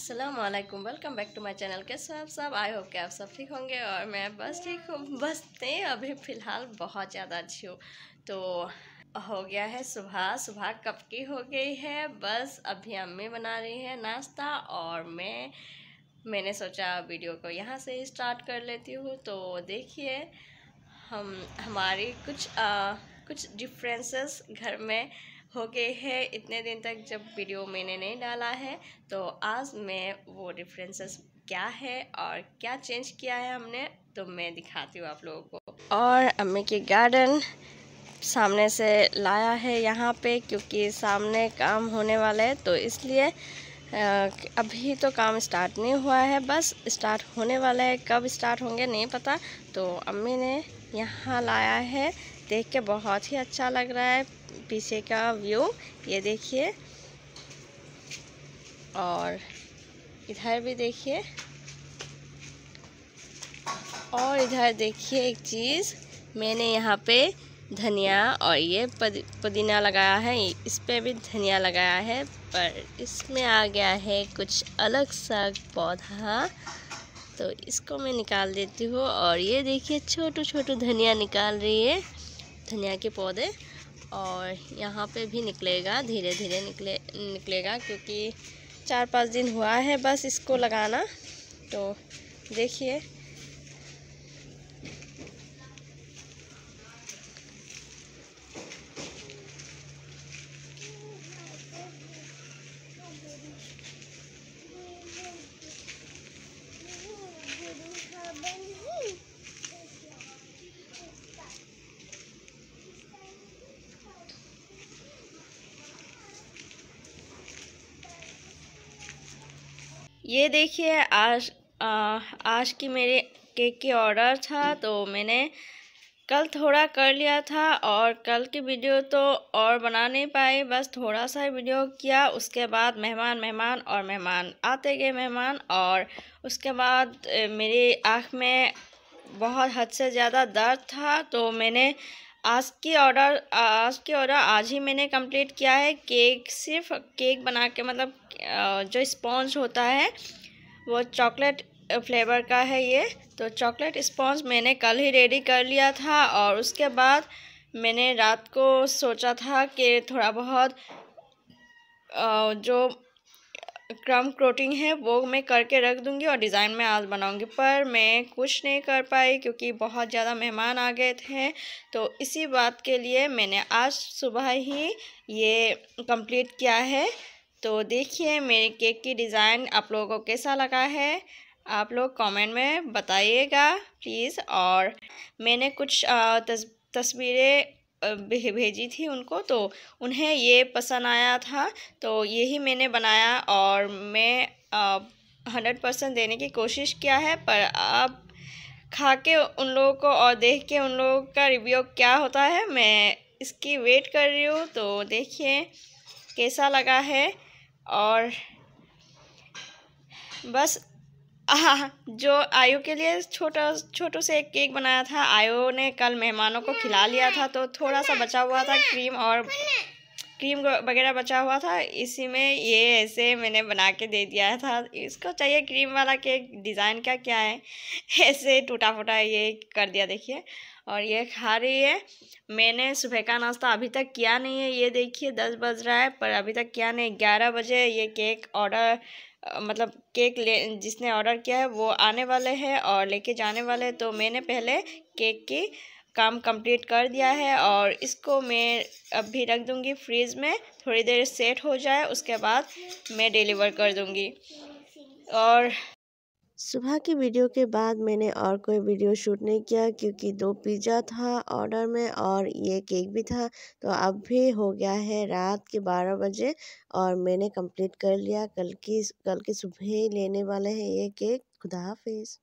Aslam welcome back to my channel कैसे आप सब आई होप के आप सब ठीक होंगे और मैं बस ठीक हूँ बस नहीं अभी फ़िलहाल बहुत ज़्यादा अच्छी हूँ तो हो गया है सुबह सुबह कब की हो गई है बस अभी अम्मी बना रही है नाश्ता और मैं मैंने सोचा वीडियो को यहाँ से स्टार्ट कर लेती हूँ तो देखिए हम हमारी कुछ आ, कुछ डिफ्रेंसेस घर में हो गए हैं इतने दिन तक जब वीडियो मैंने नहीं डाला है तो आज मैं वो डिफरेंसेस क्या है और क्या चेंज किया है हमने तो मैं दिखाती हूँ आप लोगों को और अम्मी के गार्डन सामने से लाया है यहाँ पे क्योंकि सामने काम होने वाला है तो इसलिए अभी तो काम स्टार्ट नहीं हुआ है बस स्टार्ट होने वाला है कब स्टार्ट होंगे नहीं पता तो अम्मी ने यहाँ लाया है देख के बहुत ही अच्छा लग रहा है पीछे का व्यू ये देखिए और इधर भी देखिए और इधर देखिए एक चीज़ मैंने यहाँ पे धनिया और ये पुदीना लगाया है इस पर भी धनिया लगाया है पर इसमें आ गया है कुछ अलग सा पौधा तो इसको मैं निकाल देती हूँ और ये देखिए छोटू छोटू धनिया निकाल रही है धनिया के पौधे और यहाँ पे भी निकलेगा धीरे धीरे निकले निकलेगा क्योंकि चार पाँच दिन हुआ है बस इसको लगाना तो देखिए ये देखिए आज आ, आज की मेरे केक की ऑर्डर था तो मैंने कल थोड़ा कर लिया था और कल की वीडियो तो और बना नहीं पाई बस थोड़ा सा वीडियो किया उसके बाद मेहमान मेहमान और मेहमान आते गए मेहमान और उसके बाद मेरी आँख में बहुत हद से ज़्यादा दर्द था तो मैंने आज की ऑर्डर आज की ऑर्डर आज ही मैंने कंप्लीट किया है केक सिर्फ केक बना के मतलब जो स्पॉन्ज होता है वो चॉकलेट फ्लेवर का है ये तो चॉकलेट स्पॉन्ज मैंने कल ही रेडी कर लिया था और उसके बाद मैंने रात को सोचा था कि थोड़ा बहुत जो क्रम क्रोटिंग है वो मैं करके रख दूँगी और डिज़ाइन में आज बनाऊँगी पर मैं कुछ नहीं कर पाई क्योंकि बहुत ज़्यादा मेहमान आ गए थे तो इसी बात के लिए मैंने आज सुबह ही ये कंप्लीट किया है तो देखिए मेरे केक की डिज़ाइन आप लोगों को कैसा लगा है आप लोग कमेंट में बताइएगा प्लीज़ और मैंने कुछ तस, तस्वीरें भेजी थी उनको तो उन्हें ये पसंद आया था तो यही मैंने बनाया और मैं हंड्रेड परसेंट देने की कोशिश किया है पर आप खा के उन लोगों को और देख के उन लोगों का रिव्यू क्या होता है मैं इसकी वेट कर रही हूँ तो देखिए कैसा लगा है और बस हाँ जो आयु के लिए छोटा छोटू से एक केक बनाया था आयु ने कल मेहमानों को खिला लिया था तो थोड़ा सा बचा हुआ था क्रीम और क्रीम वगैरह बचा हुआ था इसी में ये ऐसे मैंने बना के दे दिया था इसको चाहिए क्रीम वाला केक डिज़ाइन का क्या है ऐसे टूटा फूटा ये कर दिया देखिए और ये खा रही है मैंने सुबह का नाश्ता अभी तक किया नहीं है ये देखिए दस बज रहा है पर अभी तक किया नहीं ग्यारह बजे ये केक ऑर्डर मतलब केक ले जिसने ऑर्डर किया है वो आने वाले हैं और लेके जाने वाले हैं तो मैंने पहले केक की काम कंप्लीट कर दिया है और इसको मैं अब भी रख दूँगी फ्रीज़ में थोड़ी देर सेट हो जाए उसके बाद मैं डिलीवर कर दूँगी और सुबह की वीडियो के बाद मैंने और कोई वीडियो शूट नहीं किया क्योंकि दो पिज़्ज़ा था ऑर्डर में और ये केक भी था तो अब भी हो गया है रात के बारह बजे और मैंने कंप्लीट कर लिया कल की कल की सुबह ही लेने वाले हैं ये केक खुदा हाफिज़